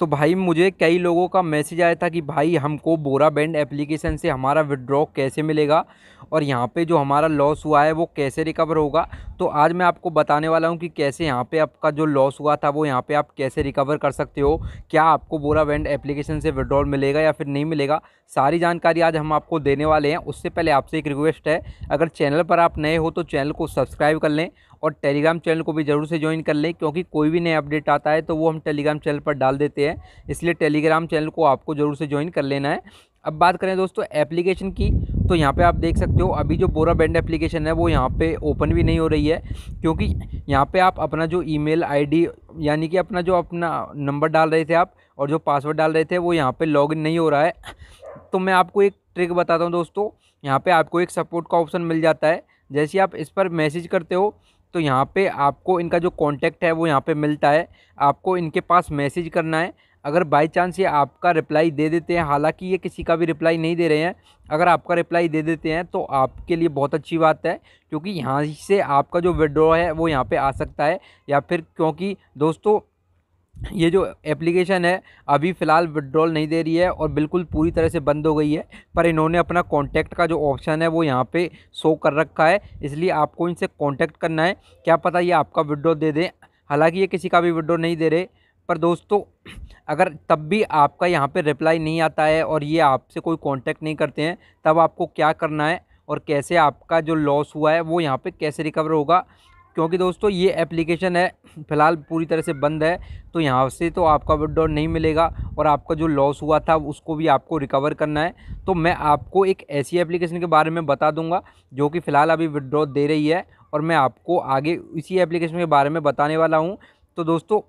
तो भाई मुझे कई लोगों का मैसेज आया था कि भाई हमको बोरा बैंड एप्लीकेशन से हमारा विड्रॉ कैसे मिलेगा और यहाँ पे जो हमारा लॉस हुआ है वो कैसे रिकवर होगा तो आज मैं आपको बताने वाला हूँ कि कैसे यहाँ पे आपका जो लॉस हुआ था वो यहाँ पे आप कैसे रिकवर कर सकते हो क्या आपको बोरा बैंड एप्लीकेशन से विड्रॉल मिलेगा या फिर नहीं मिलेगा सारी जानकारी आज हम आपको देने वाले हैं उससे पहले आपसे एक रिक्वेस्ट है अगर चैनल पर आप नए हो तो चैनल को सब्सक्राइब कर लें और टेलीग्राम चैनल को भी ज़रूर से ज्वाइन कर लें क्योंकि कोई भी नया अपडेट आता है तो वो हम टेलीग्राम चैनल पर डाल देते हैं इसलिए टेलीग्राम चैनल को आपको ज़रूर से ज्वाइन कर लेना है अब बात करें दोस्तों एप्लीकेशन की तो यहाँ पे आप देख सकते हो अभी जो बोरा बैंड एप्लीकेशन है वो यहाँ पे ओपन भी नहीं हो रही है क्योंकि यहाँ पे आप अपना जो ईमेल आईडी यानी कि अपना जो अपना नंबर डाल रहे थे आप और जो पासवर्ड डाल रहे थे वो यहाँ पे लॉगिन नहीं हो रहा है तो मैं आपको एक ट्रिक बताता हूँ दोस्तों यहाँ पर आपको एक सपोर्ट का ऑप्शन मिल जाता है जैसे आप इस पर मैसेज करते हो तो यहाँ पे आपको इनका जो कांटेक्ट है वो यहाँ पे मिलता है आपको इनके पास मैसेज करना है अगर बाई चांस ये आपका रिप्लाई दे देते हैं हालांकि ये किसी का भी रिप्लाई नहीं दे रहे हैं अगर आपका रिप्लाई दे देते हैं तो आपके लिए बहुत अच्छी बात है क्योंकि यहाँ से आपका जो विड्रॉ है वो यहाँ पर आ सकता है या फिर क्योंकि दोस्तों ये जो एप्लीकेशन है अभी फ़िलहाल विड्रॉल नहीं दे रही है और बिल्कुल पूरी तरह से बंद हो गई है पर इन्होंने अपना कॉन्टैक्ट का जो ऑप्शन है वो यहाँ पे शो कर रखा है इसलिए आपको इनसे कॉन्टैक्ट करना है क्या पता ये आपका विड्रॉल दे दें हालांकि ये किसी का भी विड्रॉल नहीं दे रहे पर दोस्तों अगर तब भी आपका यहाँ पर रिप्लाई नहीं आता है और ये आपसे कोई कॉन्टैक्ट नहीं करते हैं तब आपको क्या करना है और कैसे आपका जो लॉस हुआ है वो यहाँ पर कैसे रिकवर होगा क्योंकि दोस्तों ये एप्लीकेशन है फ़िलहाल पूरी तरह से बंद है तो यहाँ से तो आपका विदड्रॉ नहीं मिलेगा और आपका जो लॉस हुआ था उसको भी आपको रिकवर करना है तो मैं आपको एक ऐसी एप्लीकेशन के बारे में बता दूंगा जो कि फ़िलहाल अभी विदड्रॉ दे रही है और मैं आपको आगे इसी एप्लीकेशन के बारे में बताने वाला हूँ तो दोस्तों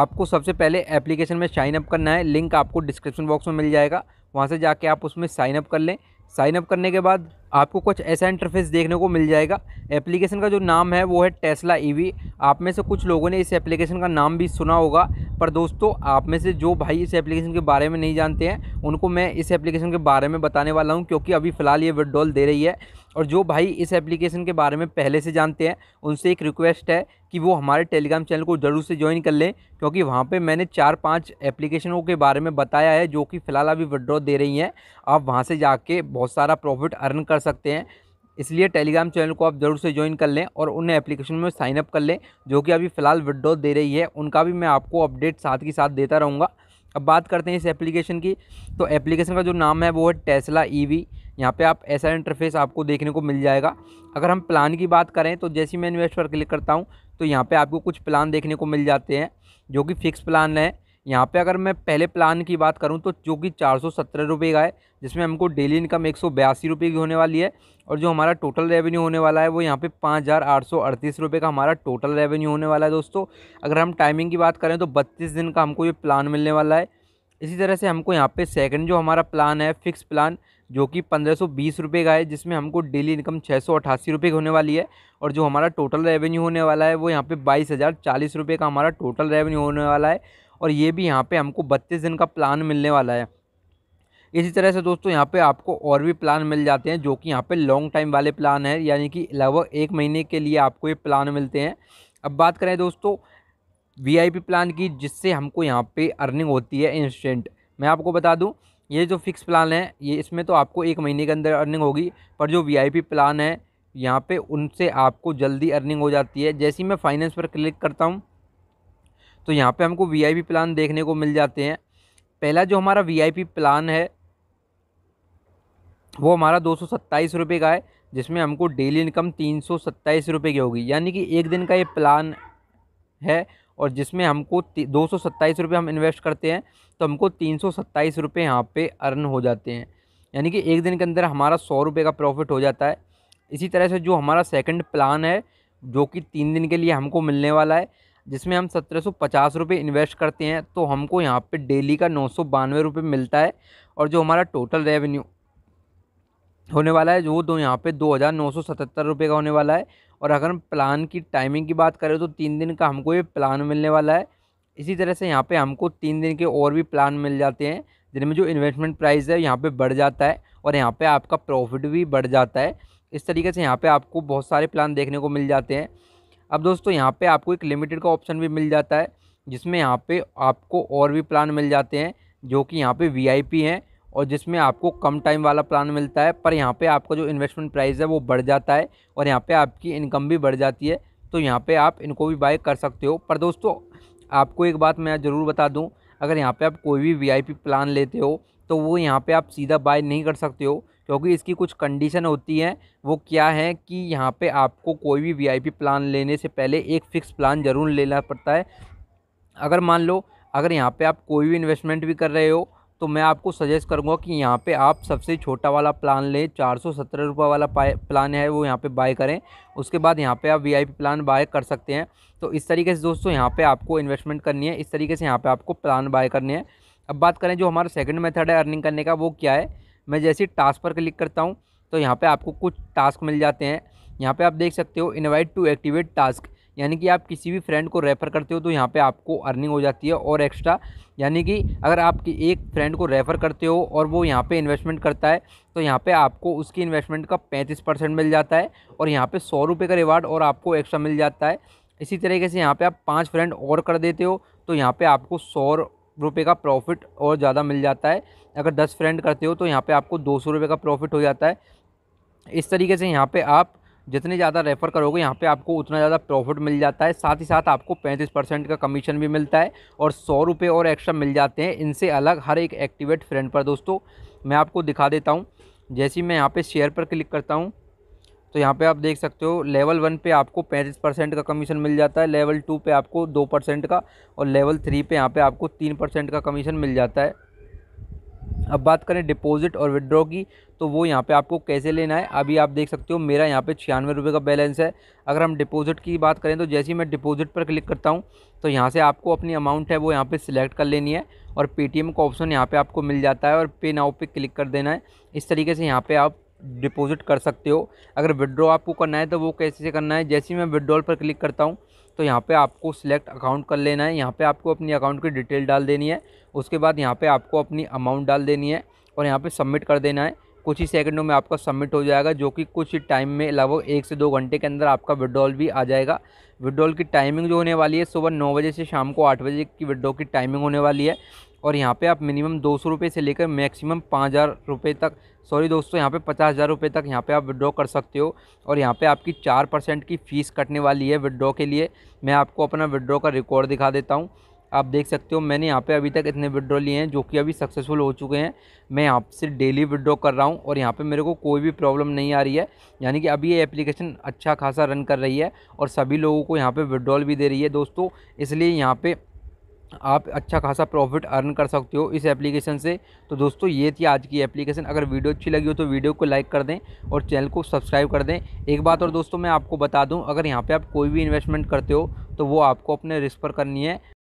आपको सबसे पहले एप्लीकेशन में साइनअप करना है लिंक आपको डिस्क्रिप्शन बॉक्स में मिल जाएगा वहाँ से जाके आप उसमें साइनअप कर लें साइन अप करने के बाद आपको कुछ ऐसा इंटरफेस देखने को मिल जाएगा एप्लीकेशन का जो नाम है वो है टेस्ला ईवी e आप में से कुछ लोगों ने इस एप्लीकेशन का नाम भी सुना होगा पर दोस्तों आप में से जो भाई इस एप्लीकेशन के बारे में नहीं जानते हैं उनको मैं इस एप्लीकेशन के बारे में बताने वाला हूँ क्योंकि अभी फ़िलहाल ये विड्रॉल दे रही है और जो भाई इस एप्लीकेशन के बारे में पहले से जानते हैं उनसे एक रिक्वेस्ट है कि वो हमारे टेलीग्राम चैनल को ज़रूर से ज्वाइन कर लें क्योंकि वहाँ पे मैंने चार पांच एप्लीकेशनों के बारे में बताया है जो कि फ़िलहाल अभी विड्रॉ दे रही हैं आप वहाँ से जाके बहुत सारा प्रॉफिट अर्न कर सकते हैं इसलिए टेलीग्राम चैनल को आप ज़रूर से ज्वाइन कर लें और उन एप्लीकेशन में साइनअप कर लें जो कि अभी फ़िलहाल विड्रॉ दे रही है उनका भी मैं आपको अपडेट साथ के साथ देता रहूँगा अब बात करते हैं इस एप्लीकेशन की तो एप्लीकेशन का जो नाम है वो है टेस्ला ईवी e यहाँ पे आप ऐसा इंटरफेस आपको देखने को मिल जाएगा अगर हम प्लान की बात करें तो जैसे मैं इन्वेस्ट पर क्लिक करता हूँ तो यहाँ पे आपको कुछ प्लान देखने को मिल जाते हैं जो कि फ़िक्स प्लान है यहाँ पे अगर मैं पहले प्लान की बात करूँ तो जो कि चार सौ सत्रह रुपये का है जिसमें हमको डेली इनकम एक सौ बयासी रुपये की होने वाली है और जो हमारा टोटल रेवेन्यू होने वाला है वो यहाँ पे पाँच हज़ार आठ सौ अड़तीस रुपये का हमारा टोटल रेवेन्यू होने वाला है दोस्तों अगर हम टाइमिंग की बात करें तो बत्तीस दिन का हमको ये प्लान मिलने वाला है इसी तरह से हमको यहाँ पे सेकंड जो हमारा प्लान है फ़िक्स प्लान जो कि पंद्रह सौ बीस रुपये का है जिसमें हमको डेली इनकम छः सौ अठासी रुपये की होने वाली है और जो हमारा टोटल रेवेन्यू होने वाला है वो यहाँ पे बाईस हज़ार चालीस रुपये का हमारा टोटल रेवेन्यू होने वाला है और ये भी यहाँ पे हमको बत्तीस दिन का प्लान मिलने वाला है इसी तरह से दोस्तों यहाँ पे आपको और भी प्लान मिल जाते हैं जो कि यहाँ पे लॉन्ग टाइम वाले प्लान है यानी कि लगभग एक महीने के लिए आपको ये प्लान मिलते हैं अब बात करें दोस्तों वीआईपी प्लान की जिससे हमको यहाँ पे अर्निंग होती है इंस्टेंट मैं आपको बता दूँ ये जो फिक्स प्लान है ये इसमें तो आपको एक महीने के अंदर अर्निंग होगी पर जो वी प्लान है यहाँ पे उनसे आपको जल्दी अर्निंग हो जाती है जैसे ही मैं फाइनेंस पर क्लिक करता हूँ तो यहाँ पे हमको वीआईपी प्लान देखने को मिल जाते हैं पहला जो हमारा वीआईपी प्लान है वो हमारा दो सौ का है जिसमें हमको डेली इनकम तीन सौ की होगी यानी कि एक दिन का ये प्लान है और जिसमें हमको दो सौ रुपये हम इन्वेस्ट करते हैं तो हमको तीन सौ सत्ताईस रुपये यहाँ पर अर्न हो जाते हैं यानी कि एक दिन के अंदर हमारा सौ रुपये का प्रॉफिट हो जाता है इसी तरह से जो हमारा सेकंड प्लान है जो कि तीन दिन के लिए हमको मिलने वाला है जिसमें हम सत्रह सौ पचास रुपये इन्वेस्ट करते हैं तो हमको यहाँ पे डेली का नौ सौ बानवे रुपये मिलता है और जो हमारा टोटल रेवेन्यू होने वाला है वो दो यहाँ पे दो हज़ार नौ सौ सतहत्तर रुपये का होने वाला है और अगर हम प्लान की टाइमिंग की बात करें तो तीन दिन का हमको ये प्लान मिलने वाला है इसी तरह से यहाँ पर हमको तीन दिन के और भी प्लान मिल जाते हैं जिनमें जो इन्वेस्टमेंट प्राइस है यहाँ पर बढ़ जाता है और यहाँ पर आपका प्रॉफिट भी बढ़ जाता है इस तरीके से यहाँ पर आपको बहुत सारे प्लान देखने को मिल जाते हैं अब दोस्तों यहाँ पे आपको एक लिमिटेड का ऑप्शन भी मिल जाता है जिसमें यहाँ पे आपको और भी प्लान मिल जाते हैं जो कि यहाँ पे वीआईपी हैं और जिसमें आपको कम टाइम वाला प्लान मिलता है पर यहाँ पे आपका जो इन्वेस्टमेंट प्राइस है वो बढ़ जाता है और यहाँ पे आपकी इनकम भी बढ़ जाती है तो यहाँ पे आप इनको भी बाय कर सकते हो पर दोस्तों आपको एक बात मैं ज़रूर बता दूँ अगर यहाँ पर आप कोई भी वी प्लान लेते हो तो वो यहाँ पर आप सीधा बाय नहीं कर सकते हो क्योंकि इसकी कुछ कंडीशन होती है वो क्या है कि यहाँ पे आपको कोई भी वीआईपी प्लान लेने से पहले एक फ़िक्स प्लान ज़रूर लेना पड़ता है अगर मान लो अगर यहाँ पे आप कोई भी इन्वेस्टमेंट भी कर रहे हो तो मैं आपको सजेस्ट करूँगा कि यहाँ पे आप सबसे छोटा वाला प्लान लें चार सौ सत्रह रुपये वाला प्लान है वो यहाँ पे बाय करें उसके बाद यहाँ पे आप वीआईपी प्लान बाय कर सकते हैं तो इस तरीके से दोस्तों यहाँ पे आपको इन्वेस्टमेंट करनी है इस तरीके से यहाँ पे आपको प्लान बाय करनी है अब बात करें जो हमारा सेकंड मेथड है अर्निंग करने का वो क्या है मैं जैसे टास्क पर क्लिक करता हूँ तो यहाँ पर आपको कुछ टास्क मिल जाते हैं यहाँ पर आप देख सकते हो इन्वाइट टू एक्टिवेट टास्क यानी कि आप किसी भी फ्रेंड को रेफ़र करते हो तो यहाँ पे आपको अर्निंग हो जाती है और एक्स्ट्रा यानी कि अगर आप एक फ्रेंड को रेफ़र करते हो और वो यहाँ पे इन्वेस्टमेंट करता है तो यहाँ पे आपको उसकी इन्वेस्टमेंट का पैंतीस परसेंट मिल जाता है और यहाँ पे सौ रुपये का रिवार्ड और आपको एक्स्ट्रा मिल जाता है इसी तरीके से यहाँ पर आप पाँच फ्रेंड और कर देते हो तो यहाँ पर आपको सौ रुपये का प्रॉफिट और ज़्यादा मिल जाता है अगर दस फ्रेंड करते हो तो यहाँ पर आपको दो सौ रुपये का प्रॉफिट हो जाता है इस तरीके से यहाँ पर आप जितने ज़्यादा रेफ़र करोगे यहाँ पे आपको उतना ज़्यादा प्रॉफिट मिल जाता है साथ ही साथ आपको 35 परसेंट का कमीशन भी मिलता है और सौ रुपये और एक्स्ट्रा मिल जाते हैं इनसे अलग हर एक एक्टिवेट फ्रेंड पर दोस्तों मैं आपको दिखा देता हूँ जैसे ही मैं यहाँ पर शेयर पर क्लिक करता हूँ तो यहाँ पे आप देख सकते हो लेवल वन पे आपको पैंतीस परसेंट का कमीशन मिल जाता है लेवल टू पे आपको दो परसेंट का और लेवल थ्री पे यहाँ पे आपको तीन परसेंट का कमीशन मिल जाता है अब बात करें डिपॉजिट और विड्रॉ की तो वो यहाँ पे आपको कैसे लेना है अभी आप देख सकते हो मेरा यहाँ पे छियानवे रुपये का बैलेंस है अगर हम डिपॉजिट की बात करें तो जैसे ही मैं डिपॉजिट पर क्लिक करता हूँ तो यहाँ से आपको अपनी अमाउंट है वो यहाँ पे सिलेक्ट कर लेनी है और पेटीएम का ऑप्शन यहाँ पर आपको मिल जाता है और पे नाउ पर क्लिक कर देना है इस तरीके से यहाँ पर आप डिपॉजिट कर सकते हो अगर विड्रॉ आपको करना है तो वो कैसे करना है जैसे मैं विड्रॉल पर क्लिक करता हूँ तो यहाँ पे आपको सिलेक्ट अकाउंट कर लेना है यहाँ पे आपको अपनी अकाउंट की डिटेल डाल देनी है उसके बाद यहाँ पे आपको अपनी अमाउंट डाल देनी है और यहाँ पे सबमिट कर देना है कुछ ही सेकंडों में आपका सबमिट हो जाएगा जो कि कुछ ही टाइम में लगभग एक से दो घंटे के अंदर आपका विड्रॉल भी आ जाएगा विड्रॉल की टाइमिंग जो होने वाली है सुबह नौ बजे से शाम को आठ बजे की विड्रॉ की टाइमिंग होने वाली है और यहाँ पे आप मिनिमम दो सौ रुपये से लेकर मैक्सिमम पाँच हज़ार रुपये तक सॉरी दोस्तों यहाँ पे पचास हज़ार रुपये तक यहाँ पे आप विड्रॉ कर सकते हो और यहाँ पे आपकी चार परसेंट की फ़ीस कटने वाली है विड्रॉ के लिए मैं आपको अपना विड्रॉ का रिकॉर्ड दिखा देता हूँ आप देख सकते हो मैंने यहाँ पे अभी तक इतने विड्रॉ लिए हैं जो कि अभी सक्सेसफुल हो चुके हैं मैं यहाँ से डेली विड्रॉ कर रहा हूँ और यहाँ पे मेरे को कोई भी प्रॉब्लम नहीं आ रही है यानी कि अभी ये एप्लीकेशन अच्छा खासा रन कर रही है और सभी लोगों को यहाँ पर विड्रॉल भी दे रही है दोस्तों इसलिए यहाँ पर आप अच्छा खासा प्रॉफिट अर्न कर सकते हो इस एप्लीकेशन से तो दोस्तों ये थी आज की एप्लीकेशन अगर वीडियो अच्छी लगी हो तो वीडियो को लाइक कर दें और चैनल को सब्सक्राइब कर दें एक बात और दोस्तों मैं आपको बता दूं अगर यहाँ पे आप कोई भी इन्वेस्टमेंट करते हो तो वो आपको अपने रिस्क पर करनी है